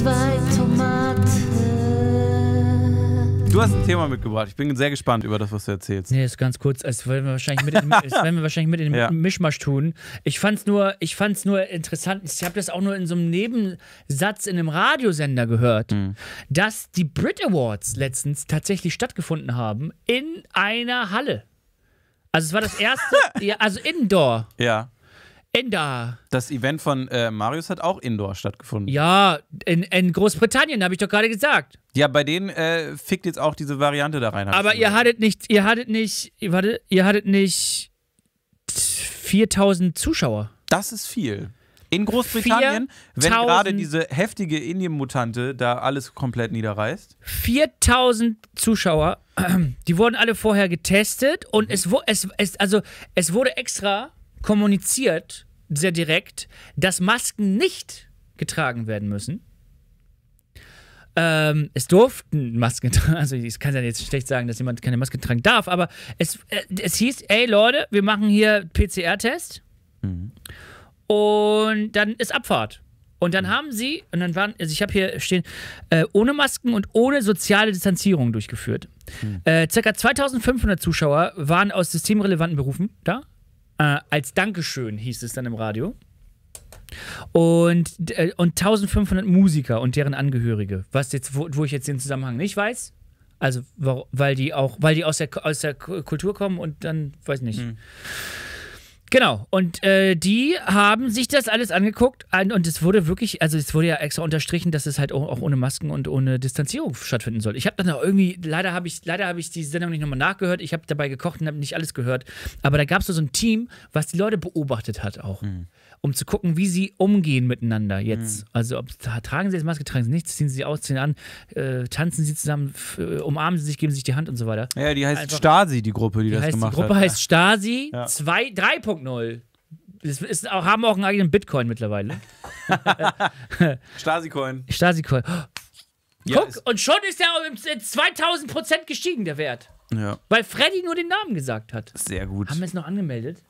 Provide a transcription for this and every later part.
zwei Tomaten. Du hast ein Thema mitgebracht. Ich bin sehr gespannt über das, was du erzählst. Nee, ist ganz kurz. Das werden wir wahrscheinlich mit in, das wir wahrscheinlich mit in ja. Mischmasch tun. Ich fand's nur, ich fand's nur interessant. Ich habe das auch nur in so einem Nebensatz in einem Radiosender gehört, mhm. dass die Brit Awards letztens tatsächlich stattgefunden haben in einer Halle. Also es war das erste, ja, also Indoor. Ja. Enda. Das Event von äh, Marius hat auch indoor stattgefunden. Ja, in, in Großbritannien, habe ich doch gerade gesagt. Ja, bei denen äh, fickt jetzt auch diese Variante da rein. Aber ihr hattet nicht, ihr hattet nicht, warte, ihr hattet nicht 4000 Zuschauer. Das ist viel. In Großbritannien, wenn gerade diese heftige Indien-Mutante da alles komplett niederreißt. 4000 Zuschauer, die wurden alle vorher getestet und mhm. es, es, es, also, es wurde extra kommuniziert sehr direkt, dass Masken nicht getragen werden müssen. Ähm, es durften Masken tragen, also ich kann ja jetzt schlecht sagen, dass jemand keine Maske tragen darf, aber es, äh, es hieß, ey Leute, wir machen hier PCR-Test mhm. und dann ist Abfahrt. Und dann mhm. haben sie, und dann waren, also ich habe hier stehen, äh, ohne Masken und ohne soziale Distanzierung durchgeführt. Mhm. Äh, circa 2500 Zuschauer waren aus systemrelevanten Berufen da. Äh, als Dankeschön hieß es dann im Radio. Und, äh, und 1500 Musiker und deren Angehörige, was jetzt, wo, wo ich jetzt den Zusammenhang nicht weiß. Also, weil die auch, weil die aus der, aus der Kultur kommen und dann, weiß nicht. Hm. Genau, und äh, die haben sich das alles angeguckt und es wurde wirklich, also es wurde ja extra unterstrichen, dass es halt auch, auch ohne Masken und ohne Distanzierung stattfinden soll. Ich habe dann auch irgendwie, leider habe ich, leider ich die Sendung nicht nochmal nachgehört, ich habe dabei gekocht und habe nicht alles gehört, aber da gab es so ein Team, was die Leute beobachtet hat auch. Mhm um zu gucken, wie sie umgehen miteinander jetzt. Mhm. Also ob, tragen sie jetzt Maske, tragen sie nichts, ziehen sie sie aus, ziehen an, äh, tanzen sie zusammen, äh, umarmen sie sich, geben sich die Hand und so weiter. Ja, die heißt Einfach, Stasi, die Gruppe, die, die das heißt, gemacht hat. Die Gruppe hat. heißt Stasi ja. 3.0. Das ist auch, haben auch einen eigenen Bitcoin mittlerweile. Stasi-Coin. Stasi-Coin. Ja, Guck, und schon ist der um 2000 gestiegen, der Wert. Ja. Weil Freddy nur den Namen gesagt hat. Sehr gut. Haben wir es noch angemeldet?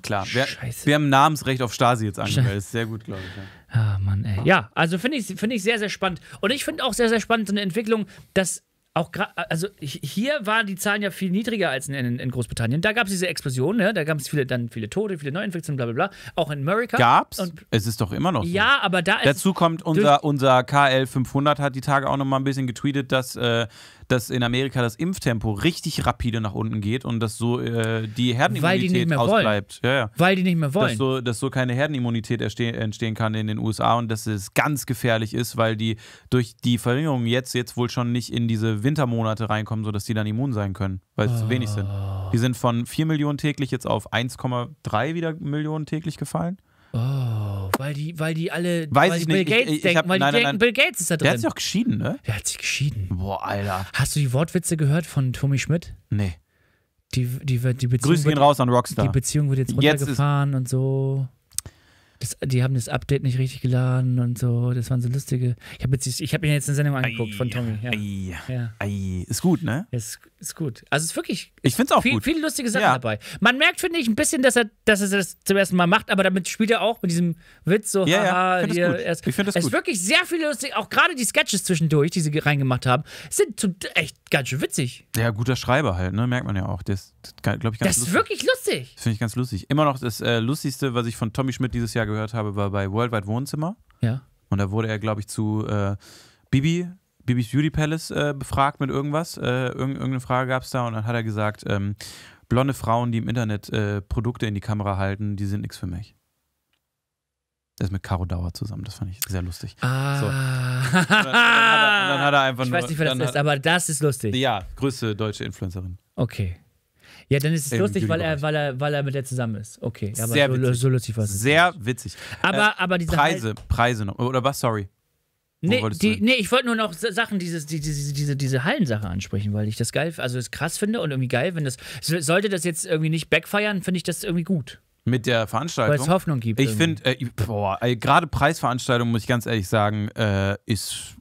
Klar, wir, wir, haben Namensrecht auf Stasi jetzt angemeldet. sehr gut, glaube ich. Ja. Ah, Mann, ey. Ja, also finde ich, find ich sehr, sehr spannend. Und ich finde auch sehr, sehr spannend so eine Entwicklung, dass auch gerade, also hier waren die Zahlen ja viel niedriger als in, in, Großbritannien. Da gab es diese Explosion, ne? da gab es viele, dann viele Tote, viele Neuinfektionen, bla bla bla. Auch in America. Gab es? es ist doch immer noch so. Ja, aber da ist. Dazu kommt unser, unser KL500 hat die Tage auch nochmal ein bisschen getweetet, dass äh, dass in Amerika das Impftempo richtig rapide nach unten geht und dass so äh, die Herdenimmunität Weil die ausbleibt. Ja, ja. Weil die nicht mehr wollen. Dass so, dass so keine Herdenimmunität entstehen kann in den USA und dass es ganz gefährlich ist, weil die durch die Verringerung jetzt, jetzt wohl schon nicht in diese Wintermonate reinkommen, sodass die dann immun sein können, weil es oh. zu wenig sind. Ah. Die sind von 4 Millionen täglich jetzt auf 1,3 wieder Millionen täglich gefallen. Oh, weil die, weil die alle. Weiß ich nicht. Bill Gates ich, ich, denken, ich hab, weil nein, die denken, nein, nein. Bill Gates ist da drin. Der hat sich auch geschieden, ne? Der hat sich geschieden. Boah, Alter. Hast du die Wortwitze gehört von Tommy Schmidt? Nee. Die, die, die Beziehung Grüße gehen raus an Rockstar. Die Beziehung wird jetzt runtergefahren jetzt und so. Das, die haben das Update nicht richtig geladen und so. Das waren so lustige. Ich habe hab mir jetzt eine Sendung angeguckt ei, von Tommy. Ja. Ei, ja. Ei. Ist gut, ne? Ist, ist gut. Also es ist wirklich. Ich finde es auch viel, gut. Viele lustige Sachen ja. dabei. Man merkt, finde ich, ein bisschen, dass er, dass er das zum ersten Mal macht, aber damit spielt er auch mit diesem Witz so. Ja, haha, ja, ich finde es gut. Ich find es gut. ist wirklich sehr viel lustig. auch gerade die Sketches zwischendurch, die sie reingemacht haben, sind zum, echt ganz schön witzig. Ja, guter Schreiber halt, ne? Merkt man ja auch. Das, das ich, ganz Das ist wirklich lustig. Das Finde ich ganz lustig. Immer noch das äh, Lustigste, was ich von Tommy Schmidt dieses Jahr gehört habe, war bei Worldwide Wohnzimmer. Ja. Und da wurde er, glaube ich, zu äh, Bibi Bibis Beauty Palace äh, befragt mit irgendwas. Äh, irgendeine Frage gab es da und dann hat er gesagt, ähm, blonde Frauen, die im Internet äh, Produkte in die Kamera halten, die sind nichts für mich. Das ist mit Caro Dauer zusammen, das fand ich sehr lustig. Ah. So. Und dann, dann, hat er, dann, hat er, einfach ich nur. weiß nicht, wer das ist, aber das ist lustig. Ja, größte deutsche Influencerin. Okay. Ja, dann ist es Im lustig, weil er, weil, er, weil er mit der zusammen ist. Okay, aber sehr so, witzig. so lustig war es. Sehr witzig. Aber, äh, aber diese Preise, Preise noch. Oder was? Sorry. Nee, die, nee, ich wollte nur noch Sachen, dieses, die, diese, diese, diese Hallensache ansprechen, weil ich das geil, also das krass finde und irgendwie geil, wenn das, sollte das jetzt irgendwie nicht backfeiern, finde ich das irgendwie gut. Mit der Veranstaltung. Weil es Hoffnung gibt. Ich finde, äh, boah, äh, gerade Preisveranstaltung, muss ich ganz ehrlich sagen, äh, ist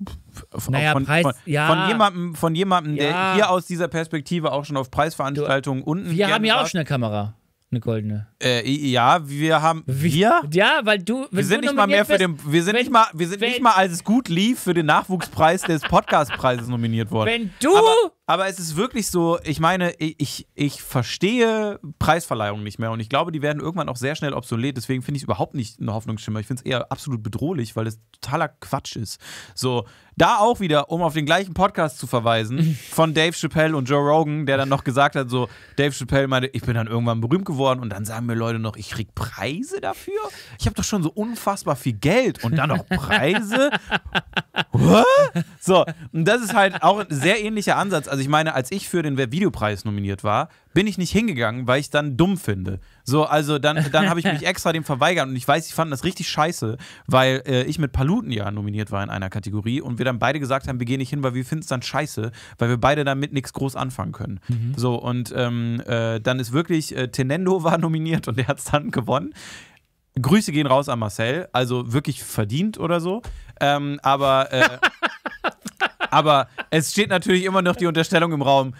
von, naja, von, Preis, von, ja. von, jemandem, von jemandem ja. der hier aus dieser Perspektive auch schon auf Preisveranstaltungen du, unten. Wir haben ja auch schon eine Kamera. Eine goldene. Äh, ja, wir haben. Wir? Ja, weil du. Wir sind du nicht mal mehr für den. Wir sind, wenn, nicht, mal, wir sind wenn, nicht mal, als es gut lief, für den Nachwuchspreis des Podcastpreises nominiert worden. Wenn du. Aber, aber, es ist wirklich so, ich meine, ich, ich verstehe Preisverleihungen nicht mehr und ich glaube, die werden irgendwann auch sehr schnell obsolet. Deswegen finde ich es überhaupt nicht eine Hoffnungsschimmer. Ich finde es eher absolut bedrohlich, weil es totaler Quatsch ist. So, da auch wieder, um auf den gleichen Podcast zu verweisen, von Dave Chappelle und Joe Rogan, der dann noch gesagt hat, so, Dave Chappelle meinte, ich bin dann irgendwann berühmt geworden und dann sagen mir Leute noch, ich krieg Preise dafür? Ich habe doch schon so unfassbar viel Geld und dann noch Preise? What? so, und das ist halt auch ein sehr ähnlicher Ansatz. Also ich meine, als ich für den Videopreis nominiert war, bin ich nicht hingegangen, weil ich dann dumm finde. So, also dann, dann habe ich mich extra dem verweigert und ich weiß, ich fand das richtig scheiße, weil äh, ich mit Paluten ja nominiert war in einer Kategorie und wir dann beide gesagt haben, wir gehen nicht hin, weil wir finden es dann scheiße, weil wir beide damit nichts groß anfangen können. Mhm. So, und ähm, äh, dann ist wirklich, äh, Tenendo war nominiert und der hat es dann gewonnen. Grüße gehen raus an Marcel, also wirklich verdient oder so. Ähm, aber, äh, aber es steht natürlich immer noch die Unterstellung im Raum,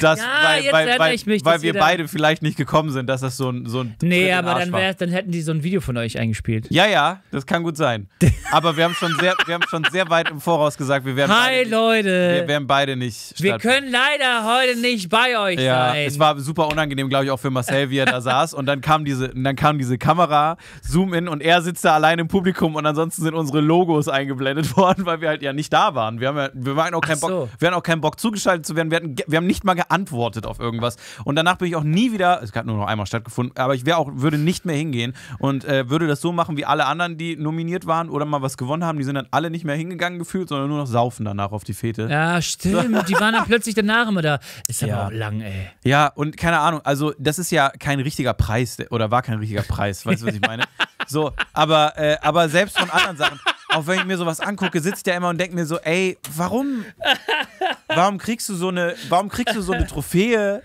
dass, ja, weil, weil, weil, mich, weil wir beide vielleicht nicht gekommen sind, dass das so ein. So ein nee, aber dann, wär, dann hätten die so ein Video von euch eingespielt. Ja, ja, das kann gut sein. aber wir haben, schon sehr, wir haben schon sehr weit im Voraus gesagt, wir werden. Hi, beide, Leute! Wir werden beide nicht. Wir können leider heute nicht bei euch ja, sein. Es war super unangenehm, glaube ich, auch für Marcel, wie er da saß. Und dann kam diese, dann kam diese Kamera, Zoom in und er sitzt da allein im Publikum und ansonsten sind unsere Logos eingeblendet worden, weil wir halt ja nicht da waren. Wir, haben ja, wir, waren auch keinen so. Bock, wir hatten auch keinen Bock zugeschaltet zu werden. Wir, hatten, wir haben nicht mal geantwortet auf irgendwas. Und danach bin ich auch nie wieder, es hat nur noch einmal stattgefunden, aber ich wäre auch, würde nicht mehr hingehen und äh, würde das so machen wie alle anderen, die nominiert waren oder mal was gewonnen haben. Die sind dann alle nicht mehr hingegangen gefühlt, sondern nur noch saufen danach auf die Fete. Ja, stimmt. die waren dann plötzlich danach immer da. Ist aber ja. auch lang, ey. Ja, und keine Ahnung, also das ist ja kein richtiger Preis oder war kein richtiger Preis, weißt du, was ich meine? So, aber, äh, aber selbst von anderen Sachen. auch wenn ich mir sowas angucke, sitzt der immer und denkt mir so, ey, warum? warum kriegst du so eine, warum kriegst du so eine Trophäe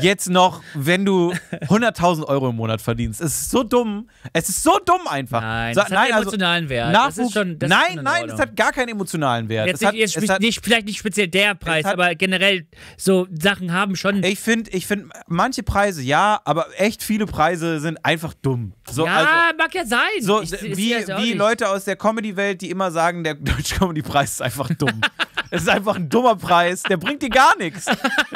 jetzt noch, wenn du 100.000 Euro im Monat verdienst? Es ist so dumm. Es ist so dumm einfach. Nein, so, das nein, hat einen also emotionalen also, Wert. Nachwuchs, schon, nein, nein, das hat gar keinen emotionalen Wert. Jetzt, hat, jetzt hat, nicht, vielleicht nicht speziell der Preis, hat, aber generell so Sachen haben schon. Ich finde, ich find, manche Preise ja, aber echt viele Preise sind einfach dumm. So, ja, also, mag ja sein. So, ich, wie, wie Leute aus der Comedy-Welt, die immer sagen, der Deutsche Comedy-Preis ist einfach dumm. Das ist einfach ein dummer Preis. Der bringt dir gar nichts.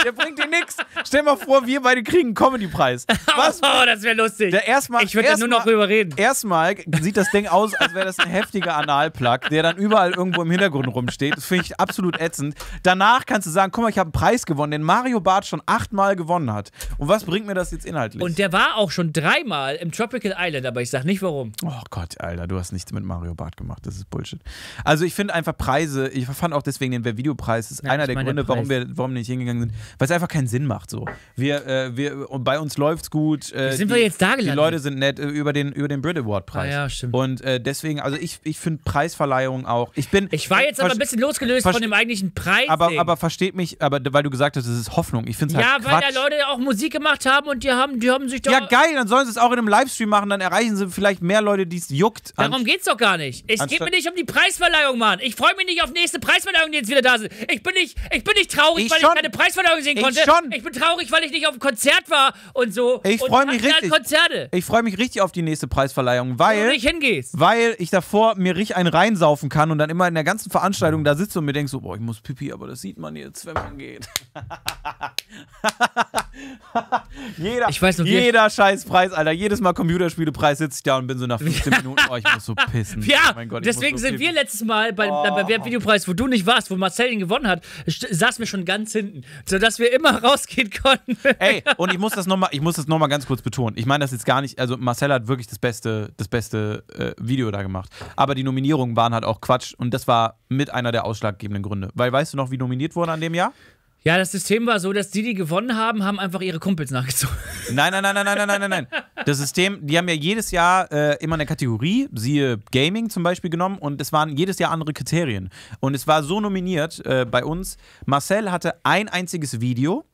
Der bringt dir nichts. Stell mal vor, wir beide kriegen einen Comedy-Preis. Was? Oh, das wäre lustig. Der erstmal, ich würde erst nur noch drüber reden. Erstmal sieht das Ding aus, als wäre das ein heftiger Analplug, der dann überall irgendwo im Hintergrund rumsteht. Das finde ich absolut ätzend. Danach kannst du sagen, guck mal, ich habe einen Preis gewonnen, den Mario Barth schon achtmal gewonnen hat. Und was bringt mir das jetzt inhaltlich? Und der war auch schon dreimal im Tropical Island, aber ich sage nicht warum. Oh Gott, Alter, du hast nichts mit Mario Barth gemacht. Das ist Bullshit. Also ich finde einfach Preise, ich fand auch deswegen den den Videopreis ist ja, einer der Gründe, warum wir, warum wir nicht hingegangen sind, weil es einfach keinen Sinn macht. So, wir, äh, wir, bei uns läuft es gut. Äh, sind die, wir jetzt da gelandet? Die Leute sind nett äh, über den über den Brit Award Preis. Ah, ja, stimmt. Und äh, deswegen, also ich, ich finde Preisverleihung auch. Ich bin. Ich war jetzt aber ein bisschen losgelöst von dem eigentlichen Preis. Aber, aber versteht mich, aber weil du gesagt hast, es ist Hoffnung. Ich finde es halt ja, halt weil da Leute auch Musik gemacht haben und die haben, die haben sich doch. Ja geil, dann sollen sie es auch in einem Livestream machen, dann erreichen sie vielleicht mehr Leute, die es juckt. Darum geht es doch gar nicht. Es geht mir nicht um die Preisverleihung, Mann. Ich freue mich nicht auf nächste Preisverleihung, die jetzt wieder da sind. Ich bin nicht, ich bin nicht traurig, ich weil schon. ich keine Preisverleihung sehen konnte. Ich, schon. ich bin traurig, weil ich nicht auf dem Konzert war und so. Ich freue mich richtig. Konzerte. Ich freue mich richtig auf die nächste Preisverleihung, weil du nicht hingehst. Weil ich davor mir richtig einen reinsaufen kann und dann immer in der ganzen Veranstaltung da sitze und mir denke so, boah, ich muss pipi, aber das sieht man jetzt, wenn man geht. jeder, ich weiß noch, jeder Scheißpreis, Alter. Jedes Mal Computerspielepreis sitze ich da und bin so nach 15 Minuten, oh, ich muss so pissen. Ja, oh Gott, deswegen so sind wir letztes Mal beim, oh. beim Videopreis, wo du nicht warst, wo Marcel ihn gewonnen hat, saß mir schon ganz hinten, sodass wir immer rausgehen konnten. Ey, und ich muss das nochmal, noch ganz kurz betonen. Ich meine das jetzt gar nicht, also Marcel hat wirklich das beste, das beste äh, Video da gemacht. Aber die Nominierungen waren halt auch Quatsch und das war mit einer der ausschlaggebenden Gründe. Weil weißt du noch, wie nominiert wurde an dem Jahr? Ja, das System war so, dass die, die gewonnen haben, haben einfach ihre Kumpels nachgezogen. Nein, nein, nein, nein, nein, nein, nein, nein. Das System, die haben ja jedes Jahr äh, immer eine Kategorie, siehe Gaming zum Beispiel genommen, und es waren jedes Jahr andere Kriterien. Und es war so nominiert äh, bei uns. Marcel hatte ein einziges Video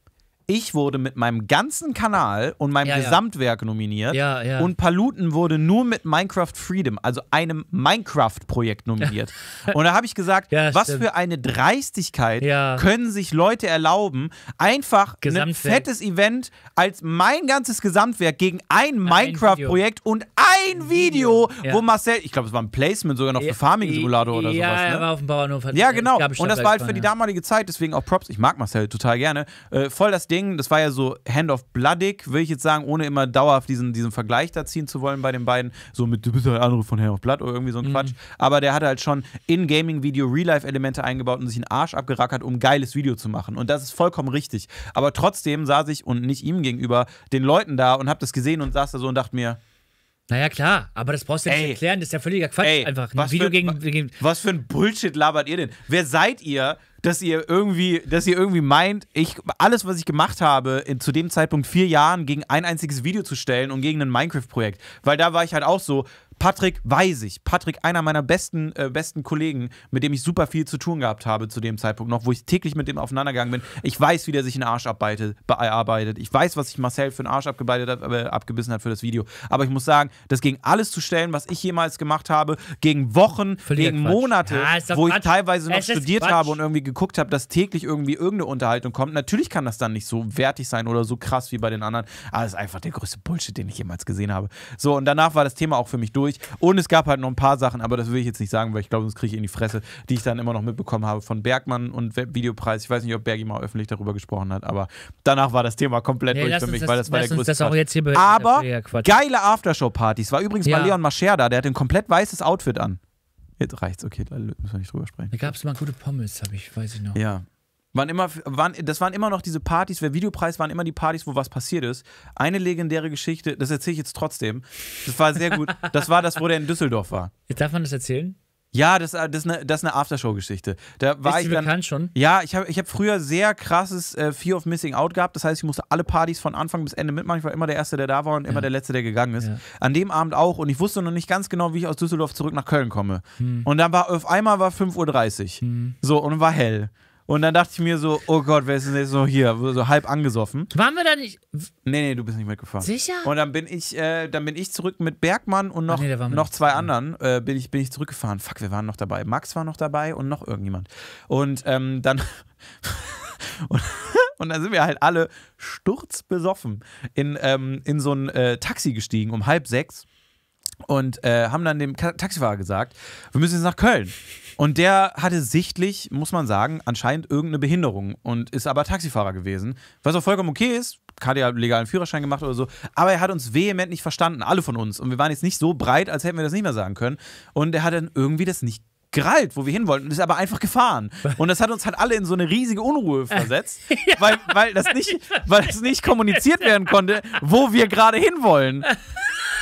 ich wurde mit meinem ganzen Kanal und meinem ja, Gesamtwerk ja. nominiert. Ja, und Paluten wurde nur mit Minecraft Freedom, also einem Minecraft-Projekt nominiert. und da habe ich gesagt, was stimmt. für eine Dreistigkeit können sich Leute erlauben, einfach ein fettes Event als mein ganzes Gesamtwerk gegen ein Minecraft-Projekt und ein Video, Video. wo Marcel, ich glaube, es war ein Placement sogar noch für Farming Simulator oder sowas. Ja, ne? er war auf dem Bauernhof. Ja, genau. Und das war halt für die damalige Zeit, deswegen auch Props. Ich mag Marcel total gerne. Äh, voll das Ding. Ding, das war ja so Hand of Bloodig, würde ich jetzt sagen, ohne immer dauerhaft diesen, diesen Vergleich da ziehen zu wollen bei den beiden. So mit, du bist ja andere von Hand of Blood oder irgendwie so ein mhm. Quatsch. Aber der hat halt schon in Gaming-Video Real-Life-Elemente eingebaut und sich einen Arsch abgerackert, um geiles Video zu machen. Und das ist vollkommen richtig. Aber trotzdem saß ich und nicht ihm gegenüber den Leuten da und hab das gesehen und saß da so und dachte mir, naja, klar, aber das brauchst du ja nicht Ey. erklären, das ist ja völliger Quatsch Ey, einfach. Was für, gegen, gegen was für ein Bullshit labert ihr denn? Wer seid ihr, dass ihr irgendwie, dass ihr irgendwie meint, ich, alles, was ich gemacht habe, in, zu dem Zeitpunkt vier Jahren gegen ein einziges Video zu stellen und gegen ein Minecraft-Projekt? Weil da war ich halt auch so, Patrick weiß ich. Patrick, einer meiner besten, äh, besten Kollegen, mit dem ich super viel zu tun gehabt habe zu dem Zeitpunkt noch, wo ich täglich mit dem aufeinandergegangen bin. Ich weiß, wie der sich einen Arsch abbeitet, Ich weiß, was sich Marcel für einen Arsch abgebeitet hat, äh, abgebissen hat für das Video. Aber ich muss sagen, das ging alles zu stellen, was ich jemals gemacht habe, gegen Wochen, Völlig gegen Quatsch. Monate, ja, wo ich teilweise noch studiert Quatsch. habe und irgendwie geguckt habe, dass täglich irgendwie irgendeine Unterhaltung kommt. Natürlich kann das dann nicht so wertig sein oder so krass wie bei den anderen. Aber das ist einfach der größte Bullshit, den ich jemals gesehen habe. So, und danach war das Thema auch für mich durch durch. Und es gab halt noch ein paar Sachen, aber das will ich jetzt nicht sagen, weil ich glaube, sonst kriege ich in die Fresse, die ich dann immer noch mitbekommen habe von Bergmann und Videopreis. Ich weiß nicht, ob Bergi mal öffentlich darüber gesprochen hat, aber danach war das Thema komplett nee, durch für mich, das, weil das war der größte das auch jetzt hier Aber äh, geile Aftershow-Partys. War übrigens ja. mal Leon Mascher da, der hat ein komplett weißes Outfit an. Jetzt reicht's, okay, da müssen wir nicht drüber sprechen. Da gab es mal gute Pommes, habe ich, weiß ich noch. Ja, waren immer, waren, das waren immer noch diese Partys, der Videopreis waren immer die Partys, wo was passiert ist. Eine legendäre Geschichte, das erzähle ich jetzt trotzdem. Das war sehr gut. Das war das, wo der in Düsseldorf war. Jetzt darf man das erzählen? Ja, das, äh, das, ist eine, das ist eine Aftershow-Geschichte. Da war ist ich dann, bekannt schon? Ja, ich habe ich hab früher sehr krasses äh, Fear of Missing Out gehabt. Das heißt, ich musste alle Partys von Anfang bis Ende mitmachen. Ich war immer der Erste, der da war und ja. immer der Letzte, der gegangen ist. Ja. An dem Abend auch. Und ich wusste noch nicht ganz genau, wie ich aus Düsseldorf zurück nach Köln komme. Hm. Und dann war auf einmal war 5.30 Uhr. Hm. So, und war hell. Und dann dachte ich mir so, oh Gott, wer ist denn jetzt noch hier? So halb angesoffen. Waren wir da nicht? Nee, nee, du bist nicht mitgefahren. Sicher? Und dann bin ich, äh, dann bin ich zurück mit Bergmann und ah, noch, nee, noch zwei anderen äh, bin, ich, bin ich zurückgefahren. Fuck, wir waren noch dabei. Max war noch dabei und noch irgendjemand. Und ähm, dann. und, und, dann sind wir halt alle sturzbesoffen in, ähm, in so ein äh, Taxi gestiegen um halb sechs und äh, haben dann dem Taxifahrer gesagt, wir müssen jetzt nach Köln. Und der hatte sichtlich, muss man sagen, anscheinend irgendeine Behinderung und ist aber Taxifahrer gewesen, was auch vollkommen okay ist. Hat ja legalen Führerschein gemacht oder so, aber er hat uns vehement nicht verstanden, alle von uns. Und wir waren jetzt nicht so breit, als hätten wir das nicht mehr sagen können. Und er hat dann irgendwie das nicht gerallt, wo wir hin wollten, und ist aber einfach gefahren. Und das hat uns halt alle in so eine riesige Unruhe versetzt, ja, weil, weil, das nicht, weil das nicht kommuniziert werden konnte, wo wir gerade hin wollen.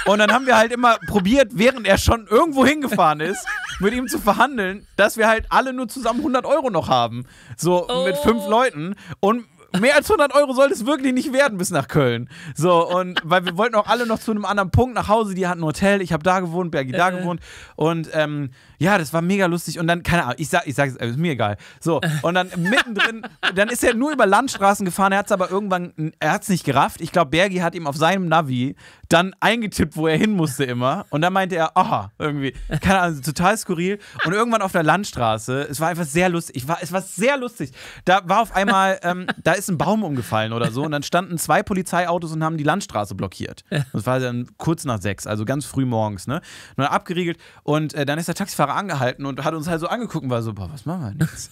Und dann haben wir halt immer probiert, während er schon irgendwo hingefahren ist, mit ihm zu verhandeln, dass wir halt alle nur zusammen 100 Euro noch haben. So oh. mit fünf oh. Leuten. Und mehr als 100 Euro sollte es wirklich nicht werden bis nach Köln. So, und weil wir wollten auch alle noch zu einem anderen Punkt nach Hause. Die hatten ein Hotel, ich habe da gewohnt, Bergi da äh. gewohnt. Und ähm, ja, das war mega lustig. Und dann, keine Ahnung, ich sag, ich sag, äh, ist mir egal. So, und dann mittendrin, dann ist er nur über Landstraßen gefahren, er hat es aber irgendwann, er hat es nicht gerafft. Ich glaube, Bergi hat ihm auf seinem Navi dann eingetippt, wo er hin musste immer. Und dann meinte er, aha, irgendwie, keine Ahnung, total skurril. Und irgendwann auf der Landstraße, es war einfach sehr lustig, war, es war sehr lustig. Da war auf einmal, ähm, da ist ein Baum umgefallen oder so und dann standen zwei Polizeiautos und haben die Landstraße blockiert. Das war dann kurz nach sechs, also ganz früh morgens, ne? Und dann abgeriegelt und äh, dann ist der Taxifahrer Fahrer angehalten und hat uns halt so angeguckt und war so, boah, was machen wir denn jetzt?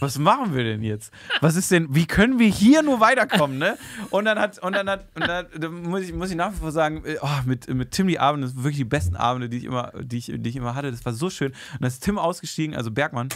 was machen wir denn jetzt? Was ist denn, wie können wir hier nur weiterkommen, ne? Und dann hat, und dann hat, und dann, da muss ich, muss ich nach wie vor sagen, äh, oh, mit, mit Tim die Abende, das wirklich die besten Abende, die ich immer, die ich, die ich immer hatte. Das war so schön. Und dann ist Tim ausgestiegen, also Bergmann.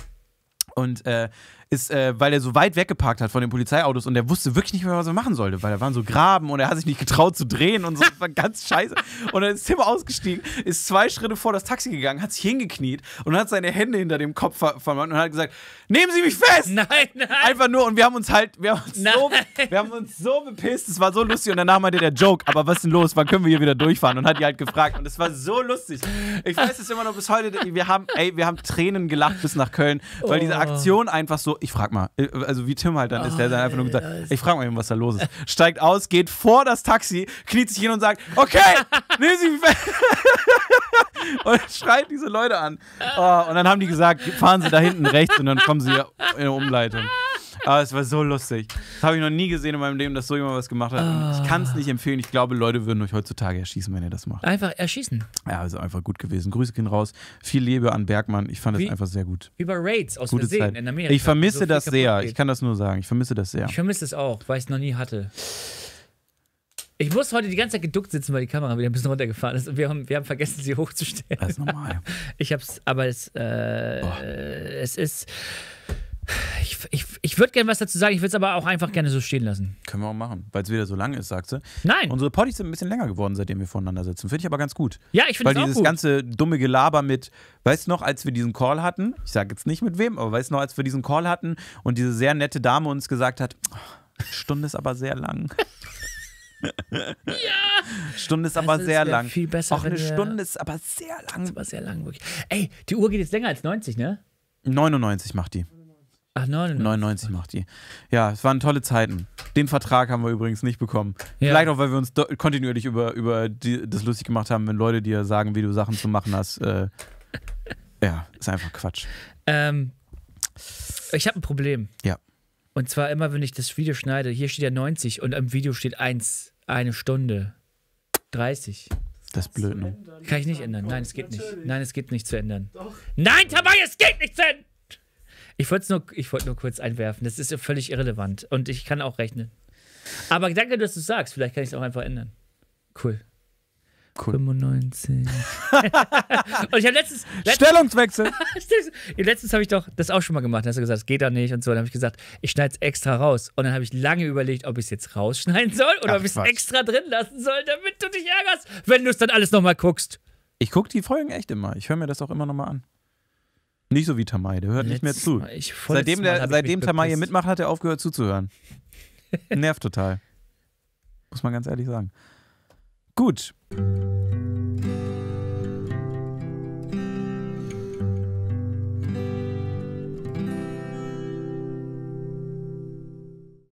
Und äh, ist, äh, weil er so weit weggeparkt hat von den Polizeiautos und er wusste wirklich nicht mehr, was er machen sollte, weil da waren so Graben und er hat sich nicht getraut zu drehen und so. Das war ganz scheiße. Und dann ist Tim ausgestiegen, ist zwei Schritte vor das Taxi gegangen, hat sich hingekniet und hat seine Hände hinter dem Kopf ver und hat gesagt: Nehmen Sie mich fest! Nein, nein! Einfach nur und wir haben uns halt, wir haben uns, so, wir haben uns so bepisst, es war so lustig und danach meinte der Joke, aber was ist denn los? Wann können wir hier wieder durchfahren? Und hat die halt gefragt und es war so lustig. Ich weiß es immer noch bis heute, wir haben, ey, wir haben Tränen gelacht bis nach Köln, weil oh. diese Aktion einfach so ich frag mal. Äh, also wie Tim halt dann oh, ist, der dann oh, einfach nur gesagt, ich frag mal eben, was da los ist. Steigt aus, geht vor das Taxi, kniet sich hin und sagt, okay, nehmen Sie Und schreit diese Leute an. Oh, und dann haben die gesagt, fahren Sie da hinten rechts und dann kommen Sie in eine Umleitung. Aber ah, es war so lustig. Das habe ich noch nie gesehen in meinem Leben, dass so jemand was gemacht hat. Und ich ah. kann es nicht empfehlen. Ich glaube, Leute würden euch heutzutage erschießen, wenn ihr das macht. Einfach erschießen. Ja, also einfach gut gewesen. Grüße gehen raus. Viel Liebe an Bergmann. Ich fand es einfach sehr gut. Über Raids aus Gute Versehen Zeit. in Amerika. Ich vermisse so das sehr. Geht. Ich kann das nur sagen. Ich vermisse das sehr. Ich vermisse es auch, weil ich es noch nie hatte. Ich muss heute die ganze Zeit geduckt sitzen, weil die Kamera wieder ein bisschen runtergefahren ist und wir haben, wir haben vergessen, sie hochzustellen. Das ist normal. Ich hab's, aber es, äh, es ist. Ich, ich, ich würde gerne was dazu sagen, ich würde es aber auch einfach gerne so stehen lassen. Können wir auch machen, weil es wieder so lang ist, sagst du. Nein. Unsere Partys sind ein bisschen länger geworden, seitdem wir voneinander sitzen. Finde ich aber ganz gut. Ja, ich finde es auch gut. Weil dieses ganze dumme Gelaber mit, weißt du noch, als wir diesen Call hatten, ich sage jetzt nicht mit wem, aber weißt du noch, als wir diesen Call hatten und diese sehr nette Dame uns gesagt hat, oh, Stunde ist aber sehr lang. ja. Stunde ist das also aber ist sehr lang. Viel besser. Auch eine Stunde ist aber sehr lang. Ist aber sehr lang, wirklich. Ey, die Uhr geht jetzt länger als 90, ne? 99 macht die. Ach, 99. 99 macht die. Ja, es waren tolle Zeiten. Den Vertrag haben wir übrigens nicht bekommen. Ja. Vielleicht auch, weil wir uns kontinuierlich über, über die, das lustig gemacht haben, wenn Leute dir sagen, wie du Sachen zu machen hast. Äh, ja, ist einfach Quatsch. Ähm, ich habe ein Problem. Ja. Und zwar immer, wenn ich das Video schneide, hier steht ja 90 und im Video steht 1, eine Stunde. 30. Das ist blöd, ne? Kann ich nicht ändern. Nein, es geht nicht. Nein, es geht nicht zu ändern. Doch. Nein, Tabai, es geht nicht zu ändern! Ich wollte nur, wollt nur kurz einwerfen. Das ist ja völlig irrelevant. Und ich kann auch rechnen. Aber danke, dass du es sagst. Vielleicht kann ich es auch einfach ändern. Cool. Cool. 95. und ich habe letztens, letztens, Stellungswechsel. letztens habe ich doch das auch schon mal gemacht. Da hast du gesagt, es geht doch nicht und so. Dann habe ich gesagt, ich schneide es extra raus. Und dann habe ich lange überlegt, ob ich es jetzt rausschneiden soll oder Ach, ob ich es extra drin lassen soll, damit du dich ärgerst, wenn du es dann alles nochmal guckst. Ich gucke die Folgen echt immer. Ich höre mir das auch immer nochmal an. Nicht so wie Tamay, der hört Letzt nicht mehr zu. Mal, ich, seitdem der, seitdem Tamay hier mitmacht, hat er aufgehört zuzuhören. Nervt total. Muss man ganz ehrlich sagen. Gut.